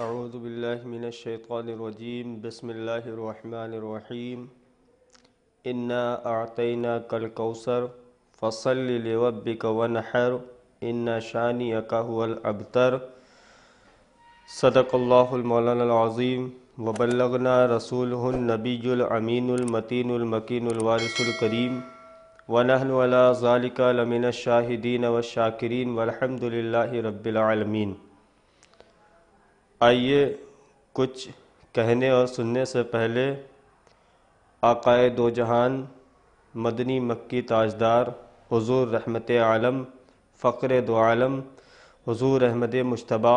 अऊज़ बिल्लिनशैतरजीम बसमीम इन्ना आतना कल कौसर फसल लवबिक वनहर इन्ना शानी अकाहल अबतर सदकल्लामौलानाज़ीम वबलगना रसूल नबीजुलमीनमतीनमकीनवारसलकरीम वनहन वाला ज़ालिका लमिन शाहिदीन व शाकिरीन वलहमदिल्ला रबालमीन आइए कुछ कहने और सुनने से पहले आकाए दो जहान मदनी मक्की ताजदार हजूर रहमत आलम फ़्र दो आलम हजूर अहमद मुशतबा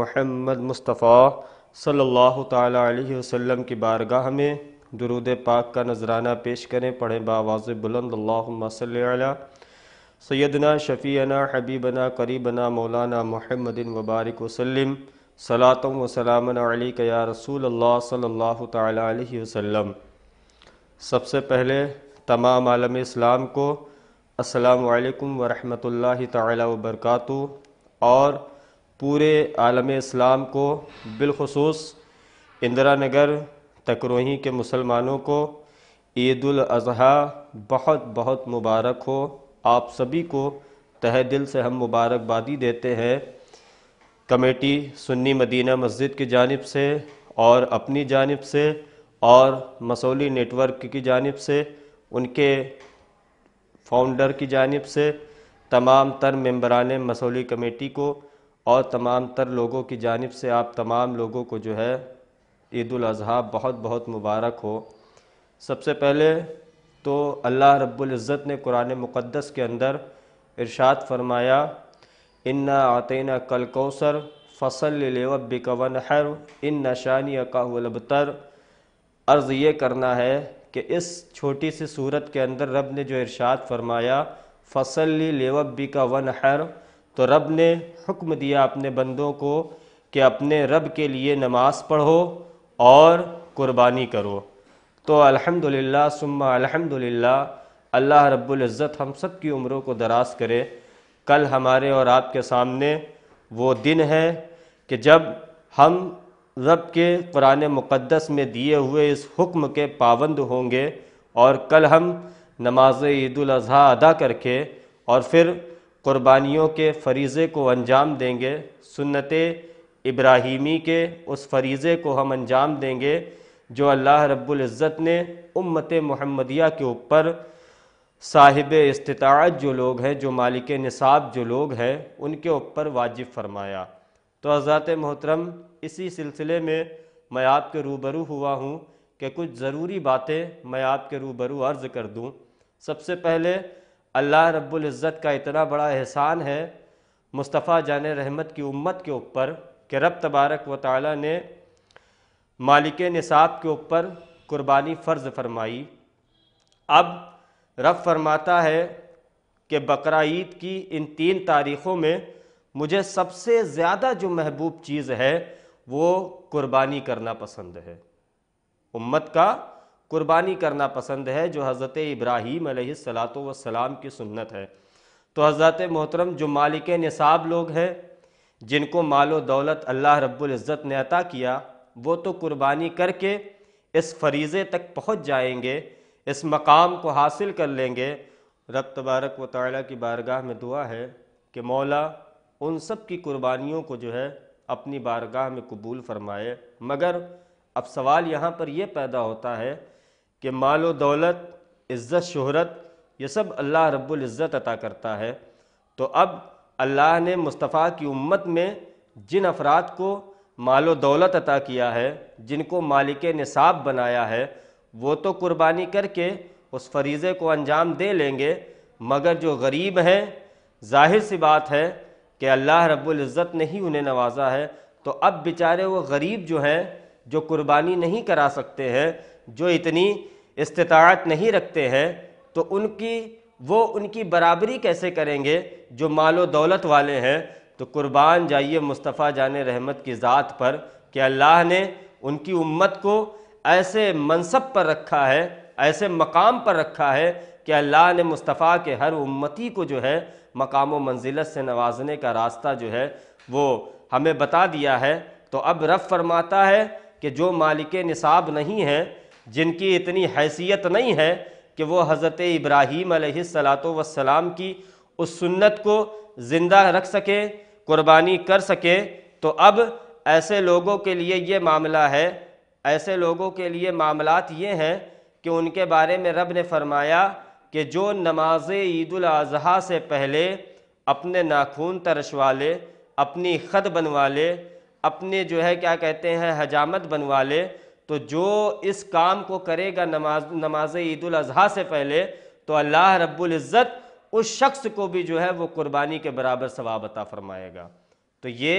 महमद मुस्तफ़ा सल्लल्लाहु अलैहि वसल्लम की बारगाह में दरूद पाक का नजराना पेश करें पढ़ें बावाज़ बुलंद सैदना शफ़ीना हबीबना करीबना मौलाना महमदिन वबारक वसलम सलातम वसलामक या रसूल अल्लाह अलैहि वसल्लम सबसे पहले तमाम आलम इस्लाम को असलकम वरहमल तबरक और पूरे आलम इस्लाम को बिलखसूस इंदिरा नगर तकरोही के मुसलमानों को ईदाजी बहुत बहुत मुबारक हो आप सभी को तह दिल से हम मुबारकबादी देते हैं कमेटी सुन्नी मदीना मस्जिद की जानब से और अपनी जानब से और मसौली नेटवर्क की जानब से उनके फाउंडर की जानब से तमाम तर मम्बरान मसौली कमेटी को और तमाम तर लोगों की जानब से आप तमाम लोगों को जो है ईदाजी बहुत बहुत मुबारक हो सबसे पहले तो अल्लाह रब्बुल इज़्ज़त ने कुरान मुक़द्दस के अंदर इरशाद फरमाया इन्ना आतना कल कौसर फसल लेवब हर इन नशानिया का वलबतर अर्ज़ ये करना है कि इस छोटी सी सूरत के अंदर रब ने जो इरशाद फरमाया फसल लेवबी का वन हर तो रब ने हुक्म दिया अपने बंदों को कि अपने रब के लिए नमाज पढ़ो और कुर्बानी करो तो अल्हम्दुलिल्लाह सुम्मा अल्हम्दुलिल्लाह अल्लाह रब्बुल इज़्ज़त हम सब की उम्रों को दराज करे कल हमारे और आपके सामने वो दिन है कि जब हम रब के कुरान मुक़दस में दिए हुए इस हुक्म के पाबंद होंगे और कल हम नमाज ईदाजी अदा करके और फिर क़ुरबानियों के फरीज़े को अंजाम देंगे सुन्नत इब्राहिमी के उस फरीज़े को हम अंजाम देंगे जो अल्लाह रब्बुल इज़्ज़त ने उम्मत महमदिया के ऊपर साहिब इस्तात जो लोग हैं जो मालिक निसाब जो लोग हैं उनके ऊपर वाजिब फरमाया तो हज़रत मोहतरम इसी सिलसिले में मैं आपके रूबरू हुआ हूँ कि कुछ ज़रूरी बातें मैं आपके रूबरू अर्ज़ कर दूँ सबसे पहले अल्लाह रब्ज़त का इतना बड़ा एहसान है मुस्तफ़ा जान रहमत की उम्मत के ऊपर कि रब तबारक व ताली ने मालिक निसाब के ऊपर कुर्बानी फ़र्ज़ फरमाई अब रब फरमाता है कि बकर की इन तीन तारीख़ों में मुझे सबसे ज़्यादा जो महबूब चीज़ है वो कुर्बानी करना पसंद है उम्मत का कुर्बानी करना पसंद है जो हज़रत इब्राहीम वसलाम की सुन्नत है तो हज़रत मोहतरम जो मालिक नसाब लोग हैं जिनको मालो दौलत अल्लाह रब्ज़त ने अता किया वो तो कुर्बानी करके इस फरीज़े तक पहुँच जाएँगे इस मकाम को हासिल कर लेंगे रब तबारक व ताली की बारगाह में दुआ है कि मौला उन सब की कुर्बानियों को जो है अपनी बारगाह में कबूल फरमाए मगर अब सवाल यहाँ पर यह पैदा होता है कि मालो दौलत इज़्ज़त शहरत ये सब अल्लाह रब्बुल इज़्ज़त अता करता है तो अब अल्लाह ने मुस्तफ़ा की उम्मत में जिन अफराद को मालो दौलत अता किया है जिनको मालिक निसाब बनाया है वो तो कुर्बानी करके उस फरीज़े को अंजाम दे लेंगे मगर जो गरीब हैं जाहिर सी बात है कि अल्लाह रब्ज़त ने ही उन्हें नवाजा है तो अब बेचारे वो गरीब जो हैं जो कुर्बानी नहीं करा सकते हैं जो इतनी इस्तात नहीं रखते हैं तो उनकी वो उनकी बराबरी कैसे करेंगे जो मालो दौलत वाले हैं तो कुर्बान जाइए मुस्तफ़ा जान रहमत की ज़ात पर कि अल्लाह ने उनकी उम्मत को ऐसे मनसब पर रखा है ऐसे मकाम पर रखा है कि अल्लाह ने मुस्तफ़ा के हर उम्मती को जो है मकाम व मंजिलत से नवाजने का रास्ता जो है वो हमें बता दिया है तो अब रफ़ फरमाता है कि जो मालिक निसाब नहीं हैं जिनकी इतनी हैसियत नहीं है कि वो हज़रत इब्राहीम सलातम की उस सुन्नत को ज़िंदा रख सकें कुर्बानी कर सकें तो अब ऐसे लोगों के लिए ये मामला है ऐसे लोगों के लिए मामलात ये हैं कि उनके बारे में रब ने फरमाया कि जो नमाज ईदाजी से पहले अपने नाखून तरशवा ले अपनी ख़त बनवा ले अपने जो है क्या कहते हैं हजामत बनवा ले तो जो इस काम को करेगा नमाज नमाज ईदाजी से पहले तो अल्लाह रब्ज़त उस शख्स को भी जो है वो कुर्बानी के बराबर सवाबता फरमाएगा तो ये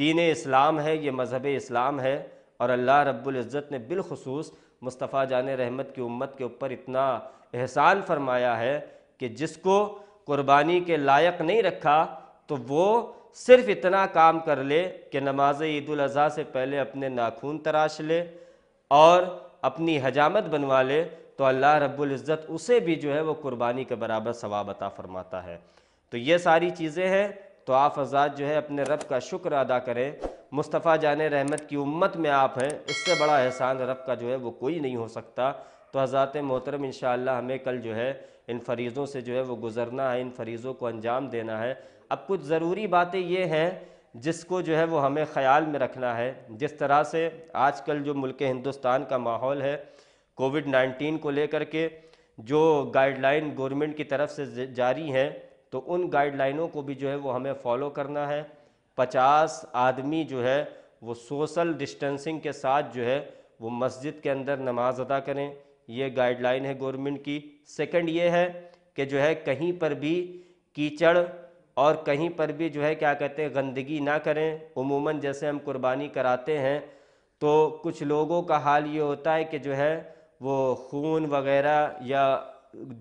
दीन इस्लाम है ये मज़हब इस्लाम है और अल्लाह रब्ज़त ने बिलखसूस मुस्तफ़ा जान रहमत की उम्मत के ऊपर इतना एहसान फरमाया है कि जिसको कुर्बानी के लायक नहीं रखा तो वो सिर्फ इतना काम कर ले कि नमाज ईदाजी से पहले अपने नाखून तराश ले और अपनी हजामत बनवा ले तो अल्लाह रब्ज़त उसे भी जो है वो कुर्बानी के बराबर सवाब अता फ़रमाता है तो ये सारी चीज़ें हैं तो आप आज़ाद जो है अपने रब का शुक्र अदा करें मुस्तफ़ा जान रहमत की उम्मत में आप हैं इससे बड़ा एहसान रब का जो है वो कोई नहीं हो सकता तो हज़ात मोहतरम इन हमें कल जो है इन फरीज़ों से जो है वो गुज़रना है इन फरीज़ों को अंजाम देना है अब कुछ ज़रूरी बातें ये हैं जिसको जो है वो हमें ख़्याल में रखना है जिस तरह से आजकल जो मुल्क हिंदुस्तान का माहौल है कोविड नाइन्टीन को लेकर के जो गाइडलाइन गवर्नमेंट की तरफ से जारी हैं तो उन गाइडलाइनों को भी जो है वो हमें फॉलो करना है पचास आदमी जो है वो सोशल डिस्टेंसिंग के साथ जो है वो मस्जिद के अंदर नमाज अदा करें ये गाइडलाइन है गवर्नमेंट की सेकंड ये है कि जो है कहीं पर भी कीचड़ और कहीं पर भी जो है क्या कहते हैं गंदगी ना करें उमूमन जैसे हम कुर्बानी कराते हैं तो कुछ लोगों का हाल ये होता है कि जो है वो खून वगैरह या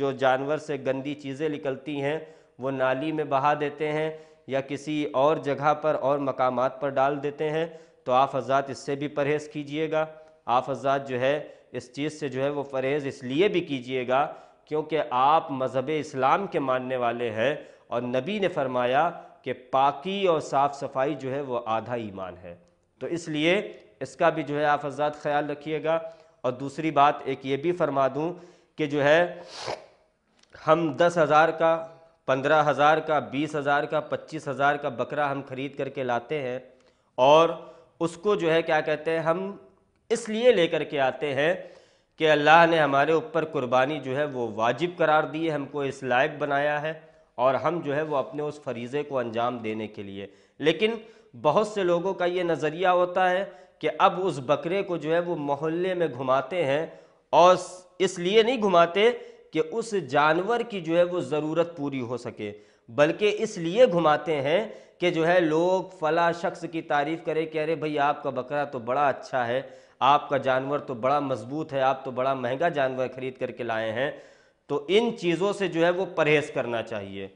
जो जानवर से गंदी चीज़ें निकलती हैं वो नाली में बहा देते हैं या किसी और जगह पर और मकाम पर डाल देते हैं तो आप हजरात इससे भी परहेज़ कीजिएगा आप हजरात जो है इस चीज़ से जो है वो परहेज़ इसलिए भी कीजिएगा क्योंकि आप मज़हब इस्लाम के मानने वाले हैं और नबी ने फरमाया कि पाकी और साफ़ सफाई जो है वो आधा ईमान है तो इसलिए इसका भी जो है आप हजरात ख्याल रखिएगा और दूसरी बात एक ये भी फरमा दूँ कि जो है हम दस हज़ार का पंद्रह हज़ार का बीस हज़ार का पच्चीस हज़ार का बकरा हम खरीद करके लाते हैं और उसको जो है क्या कहते हैं हम इसलिए लेकर के आते हैं कि अल्लाह ने हमारे ऊपर कुर्बानी जो है वो वाजिब करार दी है हमको इस लायक बनाया है और हम जो है वो अपने उस फरीज़े को अंजाम देने के लिए लेकिन बहुत से लोगों का ये नज़रिया होता है कि अब उस बकरे को जो है वो मोहल्ले में घुमाते हैं और इसलिए नहीं घुमाते कि उस जानवर की जो है वो ज़रूरत पूरी हो सके बल्कि इसलिए घुमाते हैं कि जो है लोग फला शख्स की तारीफ़ करें कि अरे भाई आपका बकरा तो बड़ा अच्छा है आपका जानवर तो बड़ा मजबूत है आप तो बड़ा महंगा जानवर ख़रीद करके लाए हैं तो इन चीज़ों से जो है वो परहेज़ करना चाहिए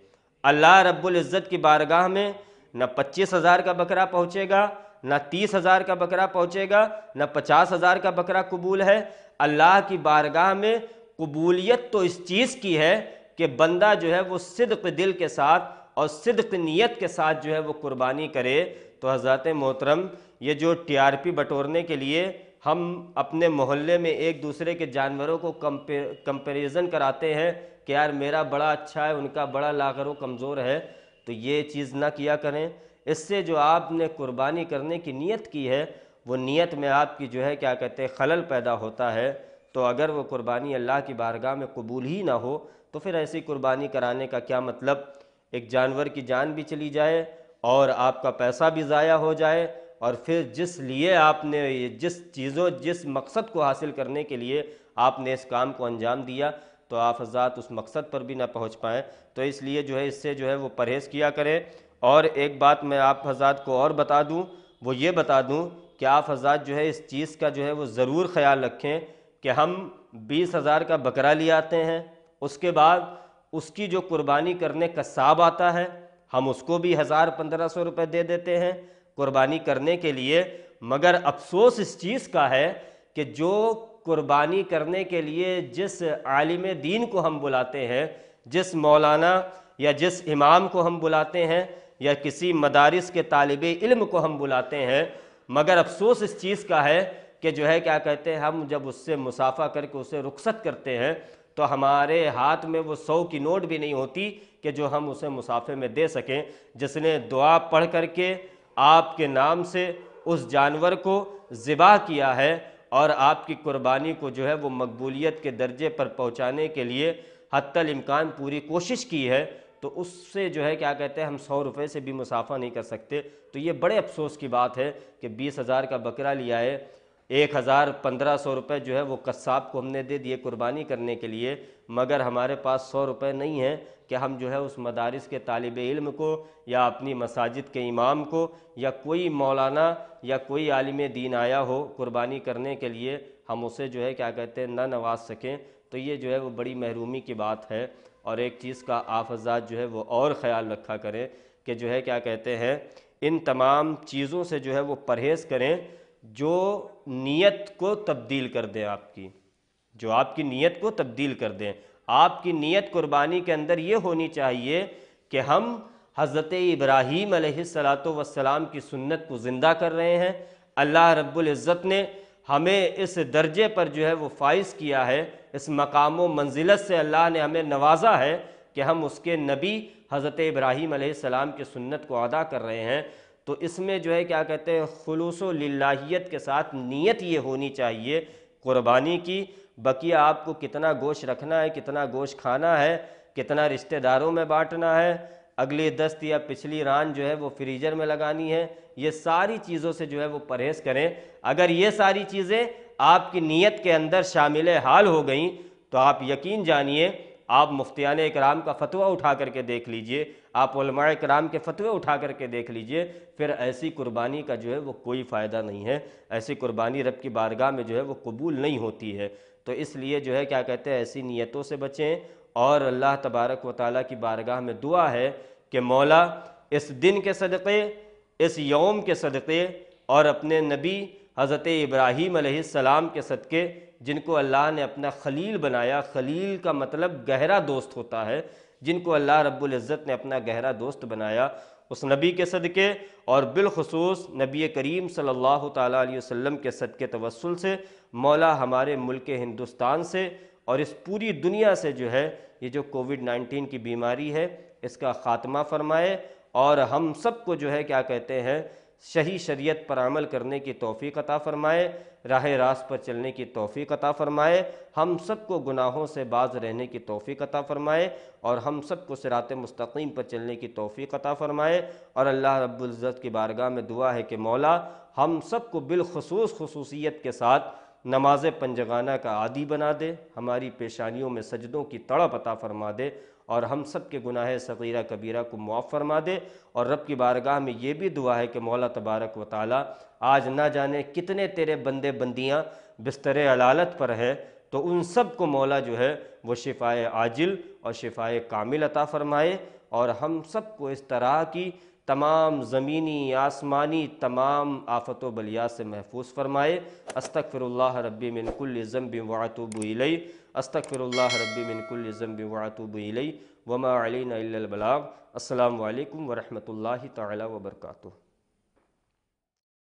अल्लाह रब्ज़त की बारगाह में ना पच्चीस हज़ार का बकरा पहुँचेगा ना तीस हज़ार का बकरा पहुँचेगा ना पचास हज़ार का बकरा कबूल है अल्लाह की बारगाह में कबूलियत तो इस चीज़ की है कि बंदा जो है वो सिद्क दिल के साथ और सिद्क नीयत के साथ जो है वो कुर्बानी करे तो हज़रत मोहतरम ये जो टीआरपी बटोरने के लिए हम अपने मोहल्ले में एक दूसरे के जानवरों को कंपे कंपेरिजन कराते हैं कि यार मेरा बड़ा अच्छा है उनका बड़ा व कमज़ोर है तो ये चीज़ ना किया करें इससे जो आपने कुर्बानी करने की नीयत की है वो नीयत में आपकी जो है क्या कहते हैं खलल पैदा होता है तो अगर वो कुर्बानी अल्लाह की बारगाह में कबूल ही ना हो तो फिर ऐसी कुर्बानी कराने का क्या मतलब एक जानवर की जान भी चली जाए और आपका पैसा भी ज़ाया हो जाए और फिर जिस लिए आपने जिस चीज़ों जिस मकसद को हासिल करने के लिए आपने इस काम को अंजाम दिया तो आप हजात उस मकसद पर भी ना पहुंच पाएँ तो इसलिए जो है इससे जो है वो परहेज़ किया करें और एक बात मैं आप हजात को और बता दूँ वो ये बता दूँ कि आप हजात जो है इस चीज़ का जो है वो ज़रूर ख्याल रखें कि हम बीस हज़ार का बकरा ले आते हैं उसके बाद उसकी जो कुर्बानी करने का साब आता है हम उसको भी हज़ार पंद्रह सौ रुपये दे देते हैं कुर्बानी करने के लिए मगर अफसोस इस चीज़ का है कि जो कुर्बानी करने के लिए जिस आलिम दीन को हम बुलाते हैं जिस मौलाना या जिस इमाम को हम बुलाते हैं या किसी मदारस के तालब इल्म को हम बुलाते हैं मगर अफसोस इस चीज़ का है कि जो है क्या कहते हैं हम जब उससे मुसाफा करके उसे रुखसत करते हैं तो हमारे हाथ में वो सौ की नोट भी नहीं होती कि जो हम उसे मुसाफे में दे सकें जिसने दुआ पढ़ करके आपके नाम से उस जानवर को ज़िबा किया है और आपकी कुर्बानी को जो है वो मकबूलीत के दर्जे पर पहुँचाने के लिए हती इम्कान पूरी कोशिश की है तो उससे जो है क्या कहते हैं हम सौ रुपये से भी मुसाफा नहीं कर सकते तो ये बड़े अफसोस की बात है कि बीस हज़ार का बकरा लिया है एक हज़ार पंद्रह सौ रुपये जो है वो कस्साब को हमने दे दिए कुर्बानी करने के लिए मगर हमारे पास सौ रुपये नहीं हैं कि हम जो है उस मदारस के तालब इल्म को या अपनी मसाजिद के इमाम को या कोई मौलाना या कोई आलिम दीन आया हो कुर्बानी करने के लिए हम उसे जो है क्या कहते हैं ना नवाज सकें तो ये जो है वो बड़ी महरूमी की बात है और एक चीज़ का आफजात जो है वो और ख्याल रखा करें कि जो है क्या कहते हैं इन तमाम चीज़ों से जो है वो परहेज़ करें जो नीयत को तब्दील कर दें आपकी जो आपकी नीयत को तब्दील कर दें आपकी नीयत कुर्बानी के अंदर ये होनी चाहिए कि हम हज़रत इब्राहीम सलाम की सुन्नत को ज़िंदा कर रहे हैं अल्लाह रब्ज़त ने हमें इस दर्जे पर जो है वो फाइज किया है इस मकाम मंजिलत से अल्लाह ने हमें नवाजा है कि हम उसके नबी हज़रत इब्राहीम सलाम की सुन्नत को अदा कर रहे हैं तो इसमें जो है क्या कहते हैं खलूस लाहीत के साथ नीयत ये होनी चाहिए क़ुरबानी की बकिया आपको कितना गोश्त रखना है कितना गोश खाना है कितना रिश्तेदारों में बांटना है अगली दस्त या पिछली रान जो है वो फ्रीजर में लगानी है ये सारी चीज़ों से जो है वो परहेज़ करें अगर ये सारी चीज़ें आपकी नीयत के अंदर शामिल हाल हो गई तो आप यकीन जानिए आप मुफ्तियान इकराम का फतवा उठा करके देख लीजिए आप कराम के फतवे उठा करके देख लीजिए फिर ऐसी कुर्बानी का जो है वो कोई फ़ायदा नहीं है ऐसी कुर्बानी रब की बारगाह में जो है वो कबूल नहीं होती है तो इसलिए जो है क्या कहते हैं ऐसी नीयतों से बचें और अल्लाह तबारक व ताली की बारगाह में दुआ है कि मौला इस दिन के सदक़े इस यौम के सदक़े और अपने नबी हज़रत इब्राहीम सलाम के सदक़े जिनको अल्लाह ने अपना खलील बनाया खलील का मतलब गहरा दोस्त होता है जिनको अल्लाह रब्ज़त ने अपना गहरा दोस्त बनाया उस नबी के सदक़े और बिलखसूस नबी करीम सल्लल्लाहु अलैहि वसल्लम के सदक़े तवसल से मौला हमारे मुल्क हिंदुस्तान से और इस पूरी दुनिया से जो है ये जो कोविड नाइन्टीन की बीमारी है इसका ख़ात्मा फरमाए और हम सबको जो है क्या कहते हैं सही शरीयत पर अमल करने की तोफ़ी अता फ़रमाए राह रास्त पर चलने की तोफ़ी अता फ़रमाए हम सब को गुनाहों से बाज रहने की तोफ़ी अता फ़रमाए और हम सब को सिरात मस्तकीम पर चलने की तोफ़ी अता फ़रमाए और अल्लाह रब्ज़त की बारगाह में दुआ है कि मौला हम सब को बिलखसूस खसूसियत के साथ नमाज पंजगाना का आदि बना दे हमारी पेशानियों में सजदों की तड़प अता फ़रमा दे और हम सब के गुनाह सगीरा कबीरा को मुआफ़ फरमा दे और रब की बारगाह में ये भी दुआ है कि मौला तबारक व ताली आज ना जाने कितने तेरे बंदे बंदियाँ बिस्तर अलालत पर है तो उन सब को मौला जो है वो शिफाए आजिल और शिफाए कामिल अता फ़रमाए और हम सब को इस तरह की तमाम ज़मीनी आसमानी तमाम आफत बलिया से महफूज फरमाए अस्तफ़िर रबी मिनकुल्ज़म्बी वातुबई अस्तफ़िर रबी मिनकुल वातुबई वमा अलबलाग अल्लाम वरहमल ला